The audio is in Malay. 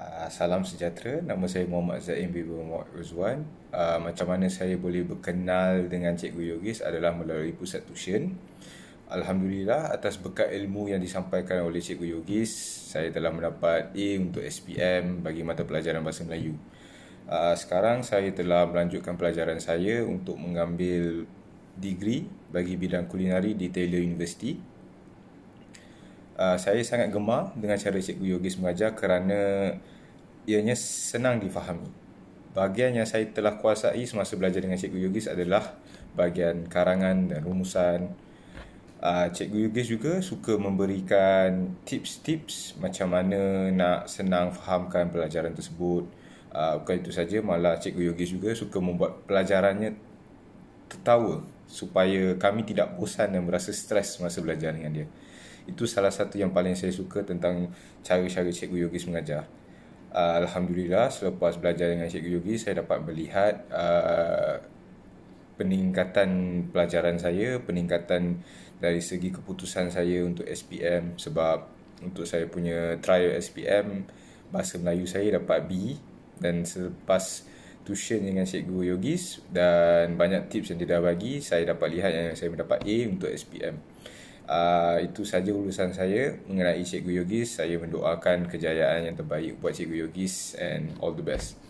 Ah, salam sejahtera. Nama saya Muhammad Zain bin Muhammad Ruzwan. Uh, ah, macam mana saya boleh berkenal dengan Cikgu Yogis adalah melalui pusat tuition. Alhamdulillah atas bekal ilmu yang disampaikan oleh Cikgu Yogis, saya telah mendapat A untuk SPM bagi mata pelajaran Bahasa Melayu. Uh, sekarang saya telah melanjutkan pelajaran saya untuk mengambil degree bagi bidang kulinari di Taylor University. Ah, saya sangat gemar dengan cara Cikgu Yogis mengajar kerana ianya senang difahami. Bahagian yang saya telah kuasai semasa belajar dengan Cikgu Yogis adalah bahagian karangan dan rumusan. Uh, Cikgu Yogis juga suka memberikan tips-tips macam mana nak senang fahamkan pelajaran tersebut. Uh, bukan itu saja, malah Cikgu Yogis juga suka membuat pelajarannya tertawa supaya kami tidak bosan dan merasa stres masa belajar dengan dia. Itu salah satu yang paling saya suka tentang cara-cara Cikgu Yogis mengajar. Uh, Alhamdulillah selepas belajar dengan Cikgu Yogis saya dapat melihat uh, peningkatan pelajaran saya, peningkatan dari segi keputusan saya untuk SPM sebab untuk saya punya trial SPM bahasa Melayu saya dapat B dan selepas tuition dengan Cikgu Yogis dan banyak tips yang dia dah bagi saya dapat lihat yang saya mendapat A untuk SPM uh, ah, itu saja urusan saya mengenai Cikgu Yogis saya mendoakan kejayaan yang terbaik buat Cikgu Yogis and all the best